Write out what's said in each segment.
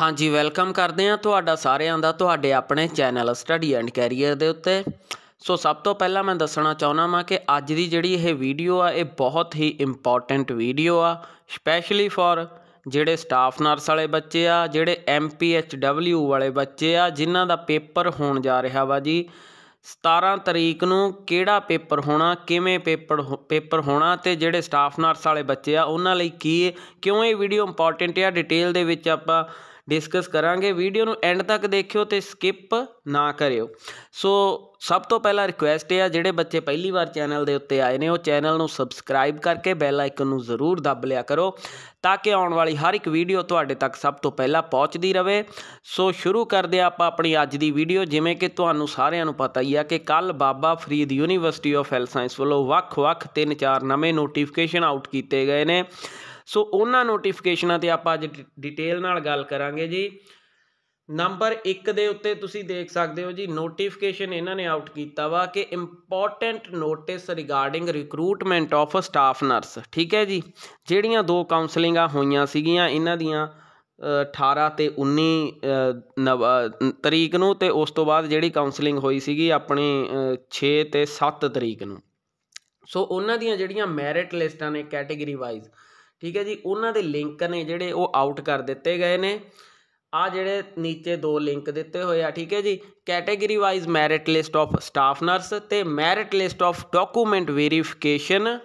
ਹਾਂਜੀ ਵੈਲਕਮ ਕਰਦੇ ਆ ਤੁਹਾਡਾ ਸਾਰਿਆਂ ਦਾ ਤੁਹਾਡੇ ਆਪਣੇ ਚੈਨਲ ਸਟੱਡੀ ਐਂਡ ਕੈਰੀਅਰ ਦੇ ਉੱਤੇ ਸੋ ਸਭ ਤੋਂ ਪਹਿਲਾਂ ਮੈਂ ਦੱਸਣਾ ਚਾਹੁੰਦਾ ਮੈਂ ਕਿ ਅੱਜ ਦੀ ਜਿਹੜੀ ਇਹ ਵੀਡੀਓ ਆ ਇਹ ਬਹੁਤ ਹੀ ਇੰਪੋਰਟੈਂਟ ਵੀਡੀਓ ਆ ਸਪੈਸ਼ਲੀ ਫॉर ਜਿਹੜੇ ਸਟਾਫ ਨਰਸ ਵਾਲੇ ਬੱਚੇ ਆ ਜਿਹੜੇ ਐਮਪੀਐਚਡਬਲਯੂ ਵਾਲੇ ਬੱਚੇ ਆ ਜਿਨ੍ਹਾਂ ਦਾ ਪੇਪਰ ਹੋਣ ਜਾ ਰਿਹਾ ਵਾ ਜੀ 17 ਤਰੀਕ ਨੂੰ ਕਿਹੜਾ ਪੇਪਰ ਹੋਣਾ ਕਿਵੇਂ ਪੇਪਰ ਪੇਪਰ ਹੋਣਾ ਤੇ ਜਿਹੜੇ ਸਟਾਫ ਨਰਸ ਵਾਲੇ ਬੱਚੇ ਆ ਉਹਨਾਂ ਲਈ ਕੀ ਕਿਉਂ ਇਹ ਵੀਡੀਓ ਇੰਪੋਰਟੈਂਟ ਆ ਡਿਟੇਲ ਦੇ ਵਿੱਚ ਆਪਾਂ ਡਿਸਕਸ ਕਰਾਂਗੇ ਵੀਡੀਓ ਨੂੰ ਐਂਡ ਤੱਕ ਦੇਖਿਓ ਤੇ ਸਕਿਪ ਨਾ ਕਰਿਓ ਸੋ ਸਭ ਤੋਂ ਪਹਿਲਾ ਰਿਕੁਐਸਟ ਹੈ ਜਿਹੜੇ ਬੱਚੇ ਪਹਿਲੀ ਵਾਰ ਚੈਨਲ ਦੇ ਉੱਤੇ ਆਏ ਨੇ ਉਹ ਚੈਨਲ ਨੂੰ ਸਬਸਕ੍ਰਾਈਬ ਕਰਕੇ ਬੈਲ ਆਈਕਨ ਨੂੰ ਜ਼ਰੂਰ ਦਬ ਲਿਆ ਕਰੋ ਤਾਂ ਕਿ ਆਉਣ ਵਾਲੀ ਹਰ ਇੱਕ ਵੀਡੀਓ ਤੁਹਾਡੇ ਤੱਕ ਸਭ ਤੋਂ ਪਹਿਲਾਂ ਪਹੁੰਚਦੀ ਰਵੇ ਸੋ ਸ਼ੁਰੂ ਕਰਦੇ ਆਪਾਂ ਆਪਣੀ ਅੱਜ ਦੀ ਵੀਡੀਓ ਜਿਵੇਂ ਕਿ ਤੁਹਾਨੂੰ ਸਾਰਿਆਂ ਨੂੰ ਪਤਾ ਹੀ ਆ ਕਿ ਕੱਲ Baba Farid university of health science ਵੱਲੋਂ ਵੱਖ-ਵੱਖ 3-4 ਨਵੇਂ ਨੋਟੀਫਿਕੇਸ਼ਨ ਆਊਟ ਕੀਤੇ ਗਏ ਨੇ ਸੋ ਉਹਨਾਂ ਨੋਟੀਫਿਕੇਸ਼ਨਾਂ ਤੇ ਆਪਾਂ ਅੱਜ ਡਿਟੇਲ ਨਾਲ ਗੱਲ ਕਰਾਂਗੇ ਜੀ ਨੰਬਰ 1 ਦੇ ਉੱਤੇ ਤੁਸੀਂ ਦੇਖ ਸਕਦੇ ਹੋ ਜੀ ਨੋਟੀਫਿਕੇਸ਼ਨ ਇਹਨਾਂ ਨੇ ਆਊਟ ਕੀਤਾ ਵਾ ਕਿ important notice regarding recruitment of staff nurse ਠੀਕ ਹੈ ਜੀ ਜਿਹੜੀਆਂ ਦੋ ਕਾਉਂਸਲਿੰਗਾਂ ਹੋਈਆਂ ਸੀਗੀਆਂ ਇਹਨਾਂ ਦੀਆਂ 18 ਤੇ 19 ਤਰੀਕ ਨੂੰ ਤੇ ਉਸ ਤੋਂ ਬਾਅਦ ਜਿਹੜੀ ਕਾਉਂਸਲਿੰਗ ਹੋਈ ਸੀਗੀ ਆਪਣੇ 6 ਤੇ 7 ਤਰੀਕ ਨੂੰ ਸੋ ਉਹਨਾਂ ਦੀਆਂ ਜਿਹੜੀਆਂ ਮੈਰਿਟ ਲਿਸਟਾਂ ਨੇ ਕੈਟਾਗਰੀ ਵਾਈਜ਼ ਠੀਕ ਹੈ ਜੀ ਉਹਨਾਂ ਦੇ ਲਿੰਕ ਨੇ ਜਿਹੜੇ ਉਹ ਆਊਟ ਕਰ ਦਿੱਤੇ ਗਏ ਨੇ ਆ ਜਿਹੜੇ ਨੀਚੇ ਦੋ ਲਿੰਕ ਦਿੱਤੇ ਹੋਏ ਆ ਠੀਕ ਹੈ ਜੀ category wise merit list of staff nurse ਤੇ merit list of document verification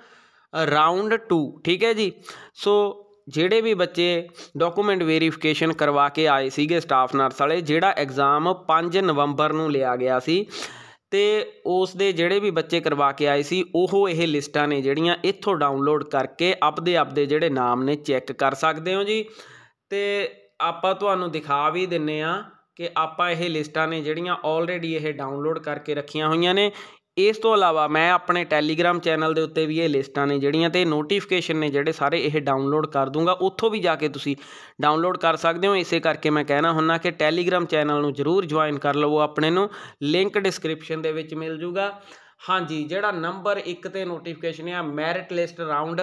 round 2 ਠੀਕ ਹੈ ਜੀ ਸੋ ਜਿਹੜੇ ਵੀ ਬੱਚੇ ਡਾਕੂਮੈਂਟ ਵੈਰੀਫਿਕੇਸ਼ਨ ਕਰਵਾ ਕੇ ਆਏ ਸੀਗੇ ਸਟਾਫ ਨਰਸ ਵਾਲੇ ਜਿਹੜਾ ਐਗਜ਼ਾਮ 5 ਨਵੰਬਰ ਨੂੰ ਲਿਆ ਗਿਆ ਸੀ ਤੇ ਉਸ ਦੇ ਜਿਹੜੇ ਵੀ ਬੱਚੇ ਕਰਵਾ ਕੇ ਆਏ ਸੀ ਉਹ ਇਹ ਲਿਸਟਾਂ ਨੇ ਜਿਹੜੀਆਂ ਇੱਥੋਂ ਡਾਊਨਲੋਡ ਕਰਕੇ ਆਪਦੇ ਆਪਦੇ ਜਿਹੜੇ ਨਾਮ ਨੇ ਚੈੱਕ ਕਰ ਸਕਦੇ ਹੋ ਜੀ ਤੇ ਆਪਾਂ ਤੁਹਾਨੂੰ ਦਿਖਾ ਵੀ ਦਿੰਨੇ ਆ ਕਿ ਆਪਾਂ ਇਹ ਲਿਸਟਾਂ ਨੇ ਜਿਹੜੀਆਂ ਆਲਰੇਡੀ ਇਹ ਡਾਊਨਲੋਡ ਕਰਕੇ ਰੱਖੀਆਂ ਹੋਈਆਂ ਨੇ ਇਸ ਤੋਂ ਇਲਾਵਾ ਮੈਂ ਆਪਣੇ ਟੈਲੀਗ੍ਰਾਮ ਚੈਨਲ ਦੇ ਉੱਤੇ ਵੀ ਇਹ ਲਿਸਟਾਂ ਨੇ ਜਿਹੜੀਆਂ ਤੇ ਨੋਟੀਫਿਕੇਸ਼ਨ ਨੇ ਜਿਹੜੇ ਸਾਰੇ ਇਹ ਡਾਊਨਲੋਡ ਕਰ ਦੂੰਗਾ ਉੱਥੋਂ ਵੀ ਜਾ ਕੇ ਤੁਸੀਂ ਡਾਊਨਲੋਡ ਕਰ ਸਕਦੇ ਹੋ ਇਸੇ ਕਰਕੇ ਮੈਂ ਕਹਿਣਾ ਹੁੰਨਾ ਕਿ ਟੈਲੀਗ੍ਰਾਮ ਚੈਨਲ ਨੂੰ ਜਰੂਰ ਜੁਆਇਨ ਕਰ ਲਵੋ ਆਪਣੇ ਨੂੰ ਲਿੰਕ ਡਿਸਕ੍ਰਿਪਸ਼ਨ ਦੇ ਵਿੱਚ ਮਿਲ ਜੂਗਾ ਹਾਂਜੀ ਜਿਹੜਾ ਨੰਬਰ 1 ਤੇ ਨੋਟੀਫਿਕੇਸ਼ਨ ਹੈ ਮੈਰਿਟ ਲਿਸਟ ਰਾਉਂਡ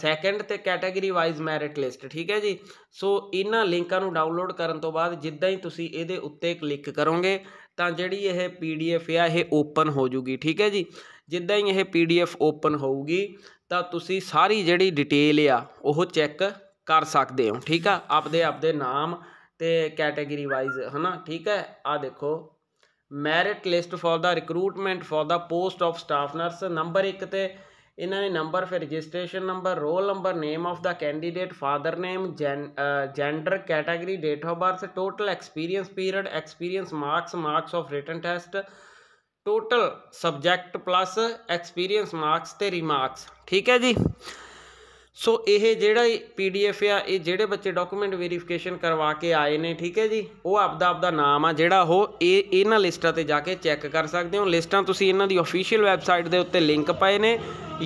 ਸੈਕੰਡ ਤੇ ਕੈਟਾਗਰੀ ਵਾਈਜ਼ ਮੈਰਿਟ ਲਿਸਟ ਠੀਕ ਹੈ ਜੀ ਸੋ ਇਹਨਾਂ ਲਿੰਕਾਂ ਨੂੰ ਡਾਊਨਲੋਡ ਕਰਨ ਤੋਂ ਬਾਅਦ ਜਿੱਦਾਂ ਹੀ ਤੁਸੀਂ ਇਹਦੇ ਉੱਤੇ ਕਲਿੱਕ ਕਰੋਗੇ ਤਾਂ ਜਿਹੜੀ ਇਹ ਪੀਡੀਐਫ ਆ ਇਹ ਓਪਨ ਹੋ ਜੂਗੀ ਠੀਕ ਹੈ ਜੀ ਜਿੱਦਾਂ ਹੀ ਇਹ ਪੀਡੀਐਫ ਓਪਨ ਹੋਊਗੀ ਤਾਂ ਤੁਸੀਂ ਸਾਰੀ ਜਿਹੜੀ ਡਿਟੇਲ ਆ ਉਹ ਚੈੱਕ ਕਰ ਸਕਦੇ ਹੋ ਠੀਕ ਆ ਆਪਦੇ ਆਪਦੇ ਨਾਮ ਤੇ ਕੈਟਾਗਰੀ ਵਾਈਜ਼ ਹਨਾ ਠੀਕ ਹੈ ਆ ਦੇਖੋ merit list for the recruitment for the post of staff nurse number 1 ਤੇ ਇਹਨਾਂ ਨੇ ਨੰਬਰ ਫਿਰ registration number roll number name of the candidate father name gender category date of birth total experience period experience marks marks of written test total subject plus experience marks ਤੇ remarks ਠੀਕ ਹੈ ਜੀ ਸੋ ਇਹ ਜਿਹੜਾ PDF ਆ ਇਹ ਜਿਹੜੇ ਬੱਚੇ ਡਾਕੂਮੈਂਟ ਵੈਰੀਫਿਕੇਸ਼ਨ ਕਰਵਾ ਕੇ ਆਏ ਨੇ ਠੀਕ ਹੈ ਜੀ ਉਹ ਆਪਦਾ ਆਪਦਾ ਨਾਮ ਆ ਜਿਹੜਾ ਉਹ ਇਹ ਇਹਨਾਂ ਲਿਸਟਾਂ ਤੇ ਜਾ ਕੇ ਚੈੱਕ ਕਰ ਸਕਦੇ ਹੋ ਲਿਸਟਾਂ ਤੁਸੀਂ ਇਹਨਾਂ ਦੀ ਅਫੀਸ਼ੀਅਲ ਵੈਬਸਾਈਟ ਦੇ ਉੱਤੇ ਲਿੰਕ ਪਏ ਨੇ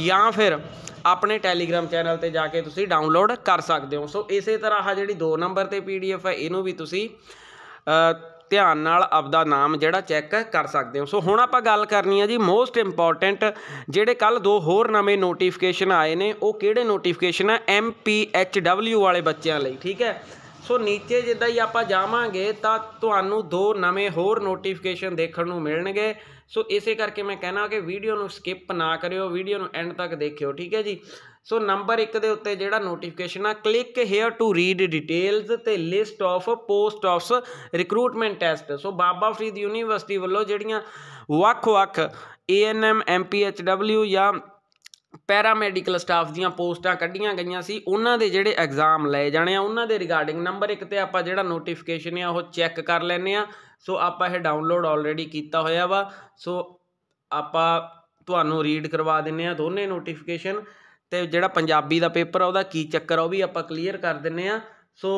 ਜਾਂ ਫਿਰ ਆਪਣੇ ਟੈਲੀਗ੍ਰam ਚੈਨਲ ਤੇ ਜਾ ਕੇ ਤੁਸੀਂ ਡਾਊਨਲੋਡ ਕਰ ਸਕਦੇ ਹੋ ਸੋ ਇਸੇ ਤਰ੍ਹਾਂ ਆ ਜਿਹੜੀ 2 ਨੰਬਰ ਤੇ ਪੀਡੀਐਫ ਹੈ ਇਹਨੂੰ ਵੀ ਤੁਸੀਂ ਧਿਆਨ ਨਾਲ ਆਪਦਾ ਨਾਮ ਜਿਹੜਾ ਚੈੱਕ ਕਰ ਸਕਦੇ ਹੋ ਸੋ ਹੁਣ ਆਪਾਂ ਗੱਲ ਕਰਨੀ ਹੈ ਜੀ ਮੋਸਟ ਇੰਪੋਰਟੈਂਟ ਜਿਹੜੇ ਕੱਲ ਦੋ ਹੋਰ ਨਵੇਂ ਨੋਟੀਫਿਕੇਸ਼ਨ ਆਏ ਨੇ ਉਹ ਕਿਹੜੇ ਨੋਟੀਫਿਕੇਸ਼ਨ ਹੈ ਐਮ ਪੀ ਐਚ ਡਬਲਯੂ ਵਾਲੇ ਬੱਚਿਆਂ ਲਈ ਠੀਕ ਹੈ ਸੋ ਨੀਚੇ ਜਿੱਦਾਂ ਹੀ ਆਪਾਂ ਜਾਵਾਂਗੇ ਤਾਂ ਤੁਹਾਨੂੰ ਦੋ ਨਵੇਂ ਹੋਰ ਨੋਟੀਫਿਕੇਸ਼ਨ ਦੇਖਣ ਨੂੰ ਮਿਲਣਗੇ ਸੋ ਇਸੇ ਕਰਕੇ ਮੈਂ ਕਹਿਣਾ ਕਿ ਵੀਡੀਓ ਨੂੰ ਸਕਿਪ ਨਾ ਕਰਿਓ ਵੀਡੀਓ ਨੂੰ ਐਂਡ ਤੱਕ ਦੇਖਿਓ ਠੀਕ ਹੈ ਜੀ ਸੋ ਨੰਬਰ 1 ਦੇ ਉੱਤੇ ਜਿਹੜਾ ਨੋਟੀਫਿਕੇਸ਼ਨ ਆ click here to read details ਤੇ list of post of recruitment test so Baba Farid university ਵੱਲੋਂ ਜਿਹੜੀਆਂ ਵੱਖ-ਵੱਖ ਏਐਨਐਮ ਐਮਪੀਐਚਡਬਲਯੂ ਜਾਂ ਪੈਰਾਮੈਡੀਕਲ ਸਟਾਫ ਦੀਆਂ ਪੋਸਟਾਂ ਕੱਢੀਆਂ ਗਈਆਂ ਸੀ ਉਹਨਾਂ ਦੇ ਜਿਹੜੇ ਐਗਜ਼ਾਮ ਲਏ ਜਾਣੇ ਆ ਉਹਨਾਂ ਦੇ ਰਿਗਾਰਡਿੰਗ ਨੰਬਰ 1 ਤੇ ਆਪਾਂ ਜਿਹੜਾ ਨੋਟੀਫਿਕੇਸ਼ਨ ਆ ਉਹ ਚੈੱਕ ਕਰ ਲੈਨੇ ਆ ਸੋ ਆਪਾਂ ਇਹ ਡਾਊਨਲੋਡ ਆਲਰੇਡੀ ਕੀਤਾ ਹੋਇਆ ਵਾ ਸੋ ਆਪਾਂ ਤੁਹਾਨੂੰ ਰੀਡ ਕਰਵਾ ਦਿੰਨੇ ਆ ਦੋਨੇ ਨੋਟੀਫਿਕੇਸ਼ਨ ਤੇ ਜਿਹੜਾ ਪੰਜਾਬੀ ਦਾ ਪੇਪਰ ਆ ਉਹਦਾ ਕੀ ਚੱਕਰ ਆ ਉਹ ਵੀ ਆਪਾਂ ਕਲੀਅਰ ਕਰ ਦਿੰਨੇ ਆ ਸੋ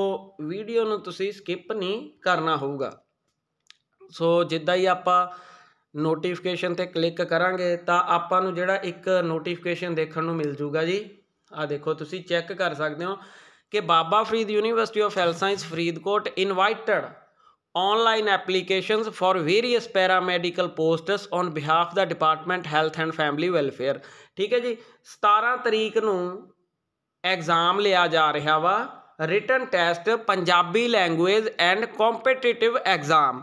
ਵੀਡੀਓ ਨੂੰ ਤੁਸੀਂ ਸਕਿਪ ਨਹੀਂ ਕਰਨਾ ਹੋਊਗਾ ਸੋ ਜਿੱਦਾਂ ਹੀ ਆਪਾਂ ਨੋਟੀਫਿਕੇਸ਼ਨ ਤੇ ਕਲਿੱਕ ਕਰਾਂਗੇ ਤਾਂ ਆਪਾਂ ਨੂੰ ਜਿਹੜਾ ਇੱਕ ਨੋਟੀਫਿਕੇਸ਼ਨ ਦੇਖਣ ਨੂੰ ਮਿਲ ਜੂਗਾ ਜੀ ਆ ਦੇਖੋ ਤੁਸੀਂ ਚੈੱਕ ਕਰ ਸਕਦੇ ਹੋ ਕਿ Baba Farid university of health science Faridkot invited online applications for various paramedical posts on behalf the department health and family welfare ਠੀਕ ਹੈ ਜੀ 17 ਤਰੀਕ ਨੂੰ ਐਗਜ਼ਾਮ ਲਿਆ ਜਾ ਰਿਹਾ ਵਾ written test Punjabi language and competitive exam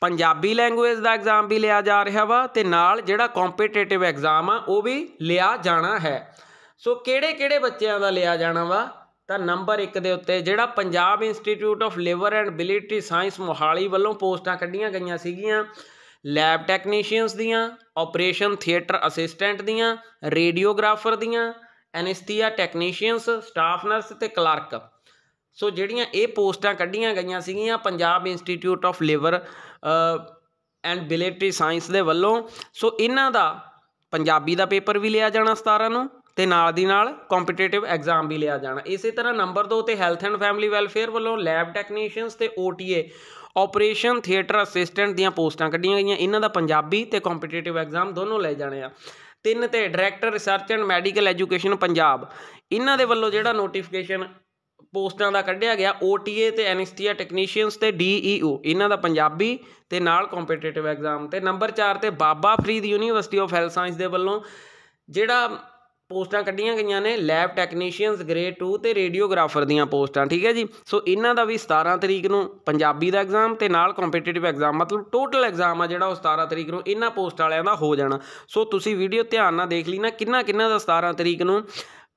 Punjabi language ਦਾ ਐਗਜ਼ਾਮ ਵੀ ਲਿਆ ਜਾ ਰਿਹਾ ਵਾ ਤੇ ਨਾਲ ਜਿਹੜਾ ਕੰਪੀਟੀਟਿਵ ਐਗਜ਼ਾਮ ਆ ਉਹ ਵੀ ਲਿਆ ਜਾਣਾ ਹੈ ਸੋ ਕਿਹੜੇ ਕਿਹੜੇ ਬੱਚਿਆਂ ਦਾ ਲਿਆ ਜਾਣਾ ਵਾ ਤਾਂ ਨੰਬਰ 1 ਦੇ ਉੱਤੇ ਜਿਹੜਾ Punjab institute of liver and biliary science Mohali ਵੱਲੋਂ ਪੋਸਟਾਂ ਕੱਢੀਆਂ ਗਈਆਂ ਸੀਗੀਆਂ ਲੈਬ ਟੈਕਨੀਸ਼ੀਅਨਸ ਦੀਆਂ ਆਪਰੇਸ਼ਨ ਥੀਏਟਰ ਅਸਿਸਟੈਂਟ ਦੀਆਂ ਰੇਡੀਓਗ੍ਰਾਫਰ ਦੀਆਂ ਐਨਸਥੀਆ ਟੈਕਨੀਸ਼ੀਅਨਸ ਸਟਾਫ ਨਰਸ ਤੇ ਕਲਰਕ ਸੋ ਜਿਹੜੀਆਂ ਇਹ ਪੋਸਟਾਂ ਕੱਢੀਆਂ ਗਈਆਂ ਸੀਗੀਆਂ Punjab institute of liver and biliary science ਦੇ ਵੱਲੋਂ ਸੋ ਇਹਨਾਂ ਦਾ ਪੰਜਾਬੀ ਦਾ ਪੇਪਰ ਵੀ ਲਿਆ ਜਾਣਾ 17 ਨੂੰ ਤੇ ਨਾਲ ਦੀ ਨਾਲ ਕੰਪੀਟੀਟਿਵ ਐਗਜ਼ਾਮ ਵੀ ਲਿਆ ਜਾਣਾ ਇਸੇ ਤਰ੍ਹਾਂ ਨੰਬਰ 2 ਤੇ ਹੈਲਥ ਐਂਡ ਫੈਮਿਲੀ ਵੈਲਫੇਅਰ ਵੱਲੋਂ ਲੈਬ ਟੈਕਨੀਸ਼ੀਅਨਸ ਤੇ ਓਟੀਏ ਆਪਰੇਸ਼ਨ ਥੀਏਟਰ ਅਸਿਸਟੈਂਟ ਦੀਆਂ ਪੋਸਟਾਂ ਕੱਢੀਆਂ ਗਈਆਂ ਇਹਨਾਂ ਦਾ ਪੰਜਾਬੀ ਤੇ ਕੰਪੀਟੀਟਿਵ ਐਗਜ਼ਾਮ ਦੋਨੋਂ ਲੈ ਜਾਣੇ ਆ ਤਿੰਨ ਤੇ director research and medical education Punjab ਇਹਨਾਂ ਦੇ ਵੱਲੋਂ ਜਿਹੜਾ ਨੋਟੀਫਿਕੇਸ਼ਨ ਪੋਸਟਾਂ ਦਾ ਕੱਢਿਆ ਗਿਆ OTA ਤੇ ਐਨਸਟੀਆ ਟੈਕਨੀਸ਼ੀਅਨਸ ਤੇ DEO ਇਹਨਾਂ ਦਾ ਪੰਜਾਬੀ ਤੇ ਨਾਲ ਕੰਪੀਟੀਟਿਵ ਐਗਜ਼ਾਮ ਤੇ ਨੰਬਰ 4 ਤੇ Baba Farid university of health science ਦੇ ਵੱਲੋਂ ਜਿਹੜਾ ਪੋਸਟਾਂ ਕੱਢੀਆਂ ਗਈਆਂ ਨੇ ਲੈਬ ਟੈਕਨੀਸ਼ੀਅਨਸ ਗ੍ਰੇਡ 2 ਤੇ ਰੇਡੀਓਗ੍ਰਾਫਰ ਦੀਆਂ ਪੋਸਟਾਂ ਠੀਕ ਹੈ ਜੀ ਸੋ ਇਹਨਾਂ ਦਾ ਵੀ 17 ਤਰੀਕ ਨੂੰ ਪੰਜਾਬੀ ਦਾ ਐਗਜ਼ਾਮ ਤੇ ਨਾਲ ਕੰਪੀਟੀਟਿਵ ਐਗਜ਼ਾਮ ਮਤਲਬ ਟੋਟਲ ਐਗਜ਼ਾਮ ਆ ਜਿਹੜਾ ਉਹ 17 ਤਰੀਕ ਨੂੰ ਇਹਨਾਂ ਪੋਸਟ ਵਾਲਿਆਂ ਦਾ ਹੋ ਜਾਣਾ ਸੋ ਤੁਸੀਂ ਵੀਡੀਓ ਧਿਆਨ ਨਾਲ ਦੇਖ ਲਈ ਨਾ ਕਿੰਨਾ ਕਿੰਨਾ ਦਾ 17 ਤਰੀਕ ਨੂੰ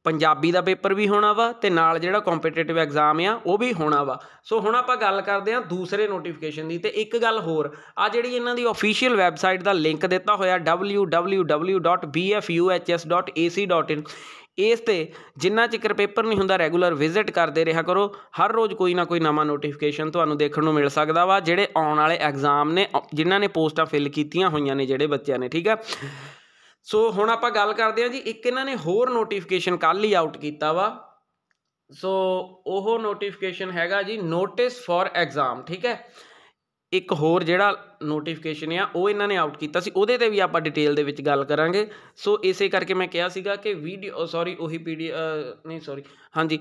ਪੰਜਾਬੀ ਦਾ ਪੇਪਰ ਵੀ ਹੋਣਾ ਵਾ ਤੇ ਨਾਲ ਜਿਹੜਾ ਕੰਪੀਟੀਟਿਵ ਐਗਜ਼ਾਮ ਆ ਉਹ ਵੀ ਹੋਣਾ ਵਾ ਸੋ ਹੁਣ ਆਪਾਂ ਗੱਲ ਕਰਦੇ ਆ ਦੂਸਰੇ ਨੋਟੀਫਿਕੇਸ਼ਨ ਦੀ ਤੇ ਇੱਕ ਗੱਲ ਹੋਰ ਆ ਜਿਹੜੀ ਇਹਨਾਂ ਦੀ ਅਫੀਸ਼ੀਅਲ ਵੈਬਸਾਈਟ ਦਾ ਲਿੰਕ ਦਿੱਤਾ ਹੋਇਆ www.bfuhs.ac.in ਇਸ ਤੇ ਜਿੰਨਾ ਚਿਕਰ ਪੇਪਰ ਨਹੀਂ ਹੁੰਦਾ ਰੈਗੂਲਰ ਵਿਜ਼ਿਟ ਕਰਦੇ ਰਿਹਾ ਕਰੋ ਹਰ ਰੋਜ਼ ਕੋਈ ਨਾ ਕੋਈ ਨਵਾਂ ਨੋਟੀਫਿਕੇਸ਼ਨ ਤੁਹਾਨੂੰ ਦੇਖਣ ਨੂੰ ਮਿਲ ਸਕਦਾ ਵਾ ਜਿਹੜੇ ਆਉਣ ਵਾਲੇ ਐਗਜ਼ਾਮ ਨੇ ਜਿਨ੍ਹਾਂ ਨੇ ਪੋਸਟਾਂ ਫਿਲ ਕੀਤੀਆਂ ਹੋਈਆਂ ਨੇ ਜਿਹੜੇ ਬੱਚਿਆਂ ਨੇ ਠੀਕ ਆ ਸੋ ਹੁਣ ਆਪਾਂ ਗੱਲ ਕਰਦੇ ਹਾਂ ਜੀ ਇੱਕ ਇਹਨਾਂ ਨੇ ਹੋਰ ਨੋਟੀਫਿਕੇਸ਼ਨ ਕੱਲ ਹੀ ਆਊਟ ਕੀਤਾ ਵਾ ਸੋ ਉਹ ਨੋਟੀਫਿਕੇਸ਼ਨ ਹੈਗਾ ਜੀ ਨੋਟਿਸ ਫॉर ਐਗਜ਼ਾਮ ਠੀਕ ਹੈ ਇੱਕ ਹੋਰ ਜਿਹੜਾ ਨੋਟੀਫਿਕੇਸ਼ਨ ਆ ਉਹ ਇਹਨਾਂ ਨੇ ਆਊਟ ਕੀਤਾ ਸੀ ਉਹਦੇ ਤੇ ਵੀ ਆਪਾਂ ਡਿਟੇਲ ਦੇ ਵਿੱਚ ਗੱਲ ਕਰਾਂਗੇ ਸੋ ਇਸੇ ਕਰਕੇ ਮੈਂ ਕਿਹਾ ਸੀਗਾ ਕਿ ਵੀਡੀਓ ਸੌਰੀ ਉਹੀ ਪੀਡੀ ਨਹੀਂ ਸੌਰੀ ਹਾਂਜੀ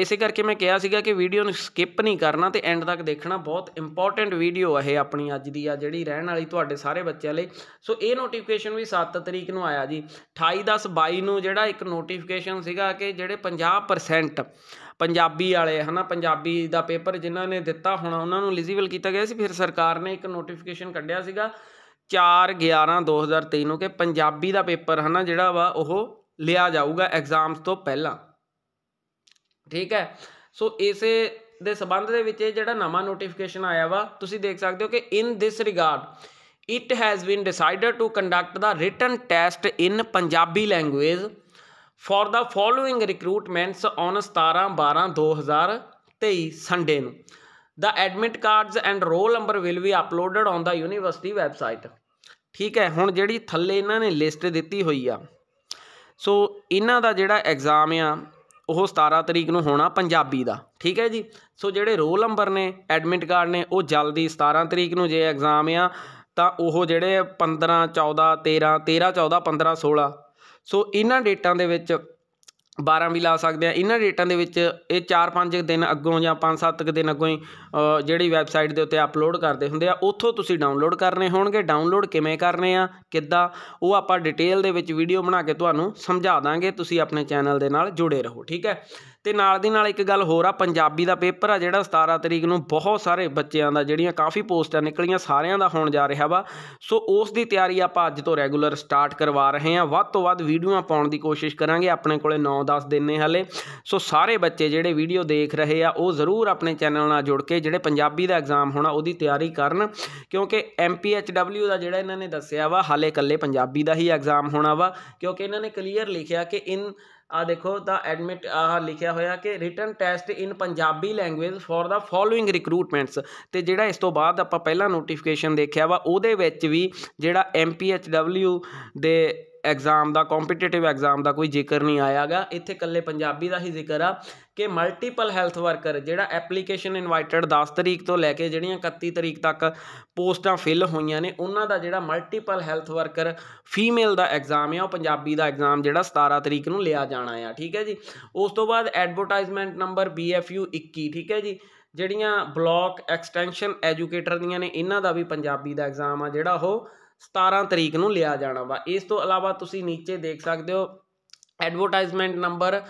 ਇਸੇ ਕਰਕੇ ਮੈਂ ਕਿਹਾ ਸੀਗਾ ਕਿ ਵੀਡੀਓ ਨੂੰ ਸਕਿਪ ਨਹੀਂ ਕਰਨਾ ਤੇ ਐਂਡ ਤੱਕ ਦੇਖਣਾ ਬਹੁਤ ਇੰਪੋਰਟੈਂਟ ਵੀਡੀਓ ਹੈ ਆਪਣੀ ਅੱਜ ਦੀ ਆ ਜਿਹੜੀ ਰਹਿਣ ਵਾਲੀ ਤੁਹਾਡੇ ਸਾਰੇ ਬੱਚਿਆਂ ਲਈ ਸੋ ਇਹ ਨੋਟੀਫਿਕੇਸ਼ਨ ਵੀ 7 ਤਰੀਕ ਨੂੰ ਆਇਆ ਜੀ 28 10 22 ਨੂੰ ਜਿਹੜਾ ਇੱਕ ਨੋਟੀਫਿਕੇਸ਼ਨ ਸੀਗਾ ਕਿ ਜਿਹੜੇ 50% ਪੰਜਾਬੀ ਵਾਲੇ ਹਨਾ ਪੰਜਾਬੀ ਦਾ ਪੇਪਰ ਜਿਨ੍ਹਾਂ ਨੇ ਦਿੱਤਾ ਹੋਣਾ ਉਹਨਾਂ ਨੂੰ ਐਲੀਜੀਬਲ ਕੀਤਾ ਗਿਆ ਸੀ ਫਿਰ ਸਰਕਾਰ ਨੇ ਇੱਕ ਨੋਟੀਫਿਕੇਸ਼ਨ ਕੱਢਿਆ ਸੀਗਾ 4 11 2023 ਨੂੰ ਕਿ ਪੰਜਾਬੀ ਦਾ ਪੇਪਰ ਹਨਾ ਜਿਹੜਾ ਵਾ ਉਹ ਲਿਆ ਜਾਊਗਾ ਐਗਜ਼ਾਮਸ ਤੋਂ ਪਹਿਲਾਂ ਠੀਕ ਹੈ ਸੋ ਇਸੇ ਦੇ ਸਬੰਧ ਦੇ ਵਿੱਚ ਇਹ ਜਿਹੜਾ ਨਵਾਂ ਨੋਟੀਫਿਕੇਸ਼ਨ ਆਇਆ ਵਾ ਤੁਸੀਂ ਦੇਖ ਸਕਦੇ ਹੋ ਕਿ in this regard it has been decided to conduct the written test in Punjabi language for the following recruitments on 17 12 2023 Sunday ਨੂੰ the admit cards and roll number will be uploaded on the university website ਠੀਕ ਹੈ ਹੁਣ ਜਿਹੜੀ ਥੱਲੇ ਇਹਨਾਂ ਨੇ list ਦਿੱਤੀ ਹੋਈ ਆ ਸੋ ਇਹਨਾਂ ਦਾ ਜਿਹੜਾ ਐਗਜ਼ਾਮ ਆ ਉਹ 17 ਤਰੀਕ ਨੂੰ ਹੋਣਾ ਪੰਜਾਬੀ ਦਾ ਠੀਕ ਹੈ ਜੀ ਸੋ ਜਿਹੜੇ ਰੋਲ ਨੰਬਰ ਨੇ ਐਡਮਿਟ ਕਾਰਡ ਨੇ ਉਹ ਜਲਦੀ 17 ਤਰੀਕ ਨੂੰ ਜੇ ਐਗਜ਼ਾਮ ਆ ਤਾਂ ਉਹ ਜਿਹੜੇ 15 14 13 13 14 15 16 ਸੋ ਇਹਨਾਂ ਡੇਟਾਂ ਦੇ ਵਿੱਚ 12 ਵੀ ਲਾ ਸਕਦੇ ਆ ਇਹਨਾਂ ਡੇਟਾਂ ਦੇ ਵਿੱਚ ਇਹ 4-5 ਦਿਨ ਅੱਗੋਂ ਜਾਂ 5-7 ਦਿਨ ਅੱਗੋਂ ਹੀ ਜਿਹੜੀ ਵੈਬਸਾਈਟ ਦੇ ਉੱਤੇ ਅਪਲੋਡ ਕਰਦੇ ਹੁੰਦੇ ਆ ਉੱਥੋਂ ਤੁਸੀਂ ਡਾਊਨਲੋਡ ਕਰਨੇ ਹੋਣਗੇ ਡਾਊਨਲੋਡ ਕਿਵੇਂ ਕਰਨੇ ਆ ਕਿੱਦਾਂ ਉਹ ਆਪਾਂ ਡਿਟੇਲ ਦੇ ਵਿੱਚ ਵੀਡੀਓ ਬਣਾ ਕੇ ਤੁਹਾਨੂੰ ਸਮਝਾ ਦਾਂਗੇ ਤੁਸੀਂ ਆਪਣੇ ਚੈਨਲ ਦੇ ਨਾਲ ਜੁੜੇ ਰਹੋ ਠੀਕ ਹੈ ਤੇ ਨਾਲ ਦੀ ਨਾਲ ਇੱਕ ਗੱਲ ਹੋਰ ਆ ਪੰਜਾਬੀ ਦਾ ਪੇਪਰ ਆ ਜਿਹੜਾ 17 ਤਰੀਕ ਨੂੰ ਬਹੁਤ ਸਾਰੇ ਬੱਚਿਆਂ ਦਾ ਜਿਹੜੀਆਂ ਕਾਫੀ ਪੋਸਟਾਂ ਨਿਕਲੀਆਂ ਸਾਰਿਆਂ ਦਾ ਹੋਣ ਜਾ ਰਿਹਾ ਵਾ ਸੋ ਉਸ ਦੀ ਤਿਆਰੀ ਆਪਾਂ ਅੱਜ ਤੋਂ ਰੈਗੂਲਰ ਸਟਾਰਟ ਕਰਵਾ ਰਹੇ ਹਾਂ ਵੱਧ ਤੋਂ ਵੱਧ ਵੀਡੀਓਆਂ ਪਾਉਣ ਦੀ ਕੋਸ਼ਿਸ਼ ਕਰਾਂਗੇ ਆਪਣੇ ਕੋਲੇ 9-10 ਦਿਨ ਨੇ ਹਲੇ ਸੋ ਸਾਰੇ ਬੱਚੇ ਜਿਹੜੇ ਵੀਡੀਓ ਦੇਖ ਰਹੇ ਆ ਉਹ ਜ਼ਰੂਰ ਆਪਣੇ ਚੈਨਲ ਨਾਲ ਜੁੜ ਕੇ ਜਿਹੜੇ ਪੰਜਾਬੀ ਦਾ ਐਗਜ਼ਾਮ ਹੋਣਾ ਉਹਦੀ ਤਿਆਰੀ ਕਰਨ ਕਿਉਂਕਿ MPHW ਦਾ ਜਿਹੜਾ ਇਹਨਾਂ ਨੇ ਦੱਸਿਆ ਵਾ ਹਲੇ ਇਕੱਲੇ ਪੰਜਾਬੀ ਦਾ ਹੀ ਐਗਜ਼ਾਮ ਹੋਣਾ ਵਾ ਕਿਉਂਕਿ ਇਹਨਾਂ ਨੇ ਕਲੀਅਰ ਲਿਖਿਆ ਕਿ ਇਨ ਆ ਦੇਖੋ ਤਾਂ ਐਡਮਿਟ ਆ ਲਿਖਿਆ ਹੋਇਆ ਕਿ written test in Punjabi language for the following recruitments ਤੇ ਜਿਹੜਾ ਇਸ ਤੋਂ ਬਾਅਦ ਆਪਾਂ ਪਹਿਲਾਂ ਨੋਟੀਫਿਕੇਸ਼ਨ ਦੇਖਿਆ ਵਾ ਉਹਦੇ ਵਿੱਚ ਵੀ ਜਿਹੜਾ ਐਮਪੀਐਚਡਬਲਯੂ ਦੇ ਐਗਜ਼ਾਮ ਦਾ ਕੰਪੀਟੀਟਿਵ ਐਗਜ਼ਾਮ ਦਾ ਕੋਈ ਜ਼ਿਕਰ ਨਹੀਂ ਆਇਆਗਾ ਇੱਥੇ ਇਕੱਲੇ ਪੰਜਾਬੀ ਦਾ ਹੀ ਜ਼ਿਕਰ ਆ ਕਿ ਮਲਟੀਪਲ ਹੈਲਥ ਵਰਕਰ ਜਿਹੜਾ ਐਪਲੀਕੇਸ਼ਨ ਇਨਵਾਈਟਡ 10 ਤਰੀਕ ਤੋਂ ਲੈ ਕੇ ਜਿਹੜੀਆਂ 31 ਤਰੀਕ ਤੱਕ ਪੋਸਟਾਂ ਫਿਲ ਹੋਈਆਂ ਨੇ ਉਹਨਾਂ ਦਾ ਜਿਹੜਾ ਮਲਟੀਪਲ ਹੈਲਥ ਵਰਕਰ ਫੀਮੇਲ ਦਾ ਐਗਜ਼ਾਮ ਹੈ ਉਹ ਪੰਜਾਬੀ ਦਾ ਐਗਜ਼ਾਮ ਜਿਹੜਾ 17 ਤਰੀਕ ਨੂੰ ਲਿਆ ਜਾਣਾ ਆ ਠੀਕ ਹੈ ਜੀ ਉਸ ਤੋਂ ਬਾਅਦ ਐਡਵਰਟਾਈਜ਼ਮੈਂਟ ਨੰਬਰ BFU 21 ਠੀਕ ਹੈ ਜੀ ਜਿਹੜੀਆਂ ਬਲਾਕ ਐਕਸਟੈਂਸ਼ਨ ਐਜੂਕੇਟਰ ਦੀਆਂ ਨੇ ਇਹਨਾਂ ਦਾ ਵੀ ਪੰਜਾਬੀ ਦਾ ਐਗਜ਼ਾਮ ਆ ਜਿਹੜਾ ਉਹ 17 ਤਰੀਕ ਨੂੰ ਲਿਆ ਜਾਣਾ ਵਾ ਇਸ ਤੋਂ ਇਲਾਵਾ ਤੁਸੀਂ ਨੀਚੇ ਦੇਖ ਸਕਦੇ ਹੋ ਐਡਵਰਟਾਈਜ਼ਮੈਂਟ ਨੰਬਰ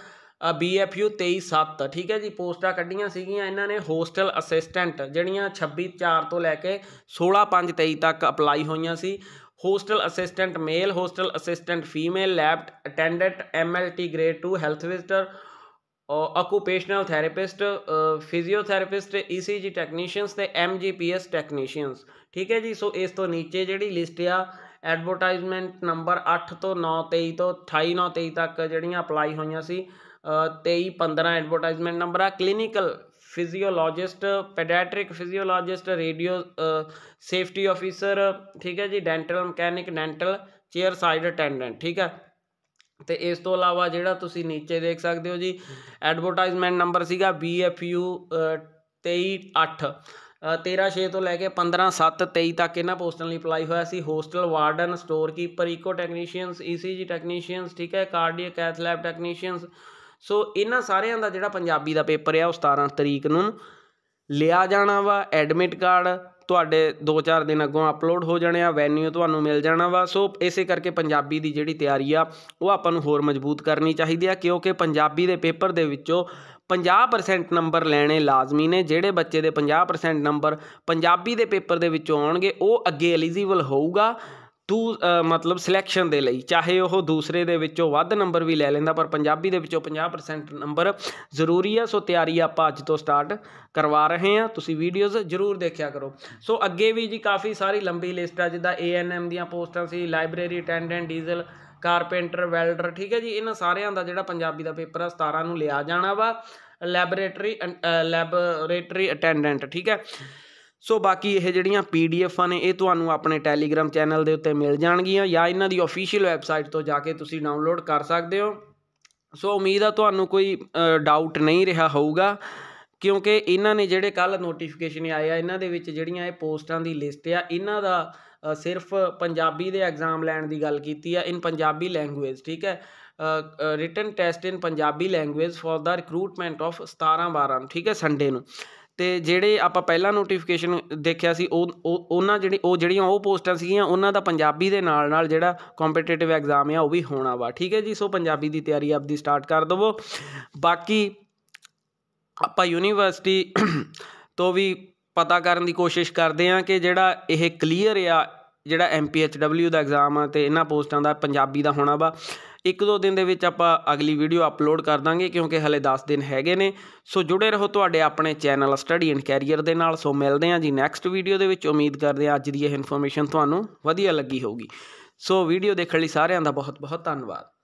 ਬੀਐਫਯੂ 237 ਠੀਕ ਹੈ ਜੀ ਪੋਸਟਾਂ ਕੱਢੀਆਂ ਸੀਗੀਆਂ ਇਹਨਾਂ ਨੇ ਹੋਸਟਲ ਅਸਿਸਟੈਂਟ ਜਿਹੜੀਆਂ 26 4 ਤੋਂ ਲੈ ਕੇ 16 5 23 ਤੱਕ ਅਪਲਾਈ ਹੋਈਆਂ ਸੀ hostel assistant male hostel assistant female lab attendant MLT grade 2 health visitor occupational therapist physiotherapist ECG technicians ਤੇ ਐਮਜੀਪੀਐਸ ਟੈਕਨੀਸ਼ੀਅਨਸ ਠੀਕ ਹੈ ਜੀ ਸੋ ਇਸ ਤੋਂ ਨੀਚੇ ਜਿਹੜੀ ਲਿਸਟ ਆ ਐਡਵਰਟਾਈਜ਼ਮੈਂਟ ਨੰਬਰ 8 ਤੋਂ 9 23 ਤੋਂ 28 9 23 ਤੱਕ ਜਿਹੜੀਆਂ ਅਪਲਾਈ ਹੋਈਆਂ ਸੀ 23 15 ਐਡਵਰਟਾਈਜ਼ਮੈਂਟ ਨੰਬਰ ਆ clinical physiologist paediatric physiologist radio safety officer ਠੀਕ ਹੈ ਜੀ dental mechanic dental chair side attendant ਠੀਕ ਹੈ ਤੇ ਇਸ ਤੋਂ ਇਲਾਵਾ ਜਿਹੜਾ ਤੁਸੀਂ ਨੀਚੇ ਦੇਖ ਸਕਦੇ ਹੋ ਜੀ ਐਡਵਰਟਾਈਜ਼ਮੈਂਟ ਨੰਬਰ ਸੀਗਾ BFU 238 136 ਤੋਂ ਲੈ ਕੇ 15 7 23 ਤੱਕ ਇਹਨਾਂ ਪੋਸਟਾਂ ਲਈ ਅਪਲਾਈ ਹੋਇਆ ਸੀ hostel warden store keeper echo technicians ECG technicians ਠੀਕ ਹੈ cardiac cath lab technicians so ਇਹਨਾਂ ਸਾਰਿਆਂ ਦਾ ਜਿਹੜਾ ਪੰਜਾਬੀ ਦਾ ਪੇਪਰ ਆ ਉਹ 17 ਤਰੀਕ ਨੂੰ ਲਿਆ ਜਾਣਾ ਵਾ ਐਡਮਿਟ ਕਾਰਡ ਤੁਹਾਡੇ 2-4 ਦਿਨ ਅੱਗੋਂ ਅਪਲੋਡ ਹੋ ਜਾਣੇ ਆ ਵੈਨਿਊ ਤੁਹਾਨੂੰ ਮਿਲ ਜਾਣਾ ਵਾ ਸੋ ਇਸੇ ਕਰਕੇ ਪੰਜਾਬੀ ਦੀ ਜਿਹੜੀ ਤਿਆਰੀ ਆ ਉਹ ਆਪਾਂ ਨੂੰ ਹੋਰ ਮਜ਼ਬੂਤ ਕਰਨੀ ਚਾਹੀਦੀ ਆ ਕਿਉਂਕਿ ਪੰਜਾਬੀ ਦੇ ਪੇਪਰ ਦੇ ਵਿੱਚੋਂ 50% ਨੰਬਰ ਲੈਣੇ ਲਾਜ਼ਮੀ ਨੇ ਜਿਹੜੇ ਬੱਚੇ ਦੇ 50% ਨੰਬਰ ਪੰਜਾਬੀ ਦੇ ਪੇਪਰ ਦੇ ਵਿੱਚੋਂ ਆਉਣਗੇ ਉਹ ਅੱਗੇ ਐਲੀਜੀਬਲ ਹੋਊਗਾ ਤੂੰ ਮਤਲਬ ਸਿਲੈਕਸ਼ਨ ਦੇ ਲਈ ਚਾਹੇ ਉਹ ਦੂਸਰੇ ਦੇ ਵਿੱਚੋਂ ਵੱਧ ਨੰਬਰ ਵੀ ਲੈ ਲੈਂਦਾ ਪਰ ਪੰਜਾਬੀ ਦੇ ਵਿੱਚੋਂ 50% ਨੰਬਰ ਜ਼ਰੂਰੀ ਆ ਸੋ ਤਿਆਰੀ ਆਪਾਂ ਅੱਜ ਤੋਂ ਸਟਾਰਟ ਕਰਵਾ ਰਹੇ ਹਾਂ ਤੁਸੀਂ ਵੀਡੀਓਜ਼ ਜ਼ਰੂਰ ਦੇਖਿਆ ਕਰੋ ਸੋ ਅੱਗੇ ਵੀ ਜੀ ਕਾਫੀ ਸਾਰੀ ਲੰਬੀ ਲਿਸਟ ਆ ਜਿੱਦਾਂ ਏਐਨਐਮ ਦੀਆਂ ਪੋਸਟਾਂ ਸੀ library attendant diesel carpenter welder ਠੀਕ ਹੈ ਜੀ ਇਹਨਾਂ ਸਾਰਿਆਂ ਦਾ ਜਿਹੜਾ ਪੰਜਾਬੀ ਦਾ ਪੇਪਰ ਆ 17 ਨੂੰ ਲਿਆ ਜਾਣਾ ਵਾ ਲੈਬੋਰੇਟਰੀ ਲੈਬੋਰੇਟਰੀ ਅਟੈਂਡੈਂਟ ਠੀਕ ਹੈ ਸੋ ਬਾਕੀ ਇਹ ਜਿਹੜੀਆਂ ਪੀਡੀਐਫਾਂ ਨੇ ਇਹ ਤੁਹਾਨੂੰ ਆਪਣੇ ਟੈਲੀਗ੍ਰam ਚੈਨਲ ਦੇ ਉੱਤੇ ਮਿਲ ਜਾਣਗੀਆਂ ਜਾਂ ਇਹਨਾਂ ਦੀ ਅਫੀਸ਼ੀਅਲ ਵੈਬਸਾਈਟ ਤੋਂ ਜਾ ਕੇ ਤੁਸੀਂ ਡਾਊਨਲੋਡ ਕਰ ਸਕਦੇ ਹੋ ਸੋ ਉਮੀਦ ਆ ਤੁਹਾਨੂੰ ਕੋਈ ਡਾਊਟ ਨਹੀਂ ਰਿਹਾ ਹੋਊਗਾ ਕਿਉਂਕਿ ਇਹਨਾਂ ਨੇ ਜਿਹੜੇ ਕੱਲ ਨੋਟੀਫਿਕੇਸ਼ਨ ਆਇਆ ਇਹਨਾਂ ਦੇ ਵਿੱਚ ਜਿਹੜੀਆਂ ਇਹ ਪੋਸਟਾਂ ਦੀ ਲਿਸਟ ਆ ਇਹਨਾਂ ਦਾ ਸਿਰਫ ਪੰਜਾਬੀ ਦੇ ਐਗਜ਼ਾਮ ਲੈਣ ਦੀ ਗੱਲ ਕੀਤੀ ਆ ਇਨ ਪੰਜਾਬੀ ਲੈਂਗੁਏਜ ਠੀਕ ਹੈ written test in Punjabi language for the recruitment of 17 12 ਠੀਕ ਹੈ ਸੰਡੇ ਨੂੰ ਤੇ ਜਿਹੜੇ ਆਪਾਂ ਪਹਿਲਾਂ ਨੋਟੀਫਿਕੇਸ਼ਨ ਦੇਖਿਆ ਸੀ ਉਹ ਉਹਨਾਂ ਜਿਹੜੀ ਉਹ ਜਿਹੜੀਆਂ ਉਹ ਪੋਸਟਾਂ ਸੀਗੀਆਂ ਉਹਨਾਂ ਦਾ ਪੰਜਾਬੀ ਦੇ ਨਾਲ ਨਾਲ ਜਿਹੜਾ ਕੰਪੀਟੀਟਿਵ ਐਗਜ਼ਾਮ ਆ ਉਹ ਵੀ ਹੋਣਾ ਵਾ ਠੀਕ ਹੈ ਜੀ ਸੋ ਪੰਜਾਬੀ ਦੀ ਤਿਆਰੀ ਆਪਦੀ ਸਟਾਰਟ ਕਰ ਦਵੋ ਬਾਕੀ ਆਪਾਂ ਯੂਨੀਵਰਸਿਟੀ ਤੋਂ ਵੀ ਪਤਾ ਕਰਨ ਦੀ ਕੋਸ਼ਿਸ਼ ਕਰਦੇ ਆ ਕਿ ਜਿਹੜਾ ਇਹ ਕਲੀਅਰ ਆ ਜਿਹੜਾ ਐਮ ਪੀ ਐਚ ਡਬਲਯੂ ਦਾ ਐਗਜ਼ਾਮ ਆ ਤੇ ਇਹਨਾਂ ਪੋਸਟਾਂ ਦਾ ਪੰਜਾਬੀ ਦਾ ਹੋਣਾ ਵਾ ਇੱਕ ਦੋ ਦਿਨ ਦੇ ਵਿੱਚ ਆਪਾਂ ਅਗਲੀ ਵੀਡੀਓ ਅਪਲੋਡ ਕਰ ਦਾਂਗੇ ਕਿਉਂਕਿ ਹਲੇ 10 ਦਿਨ ਹੈਗੇ ਨੇ ਸੋ ਜੁੜੇ ਰਹੋ ਤੁਹਾਡੇ ਆਪਣੇ ਚੈਨਲ ਸਟੱਡੀ ਐਂਡ ਕੈਰੀਅਰ ਦੇ ਨਾਲ ਸੋ ਮਿਲਦੇ ਹਾਂ ਜੀ ਨੈਕਸਟ ਵੀਡੀਓ ਦੇ ਵਿੱਚ ਉਮੀਦ ਕਰਦੇ ਹਾਂ ਅੱਜ ਦੀ ਇਹ ਇਨਫੋਰਮੇਸ਼ਨ ਤੁਹਾਨੂੰ ਵਧੀਆ ਲੱਗੀ ਹੋਊਗੀ ਸੋ ਵੀਡੀਓ ਦੇਖਣ ਲਈ ਸਾਰਿਆਂ ਦਾ ਬਹੁਤ ਬਹੁਤ ਧੰਨਵਾਦ